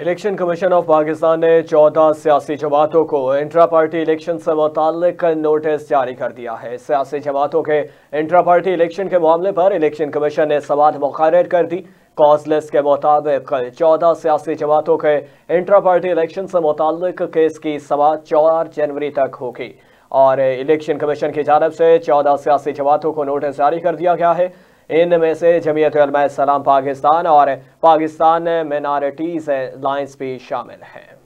election commission of Pakistan ने 14 सियासी जमातों को इंट्रा पार्टी इलेक्शन से मुतक नोटिस जारी कर दिया है सियासी जमातों के इंट्रा पार्टी इलेक्शन के मामले पर इलेक्शन कमीशन ने सवाल मुखर कर दी कॉज लिस्ट के मुताबिक चौदह सियासी जमातों के इंट्रा पार्टी इलेक्शन से मुतक केस की समात चार जनवरी तक होगी और इलेक्शन कमीशन की जानब से चौदह सियासी जमातों को नोटिस जारी कर दिया गया है इनमें से जमीयत सलाम पाकिस्तान और पाकिस्तान मिनारटीज लाइन्स भी शामिल हैं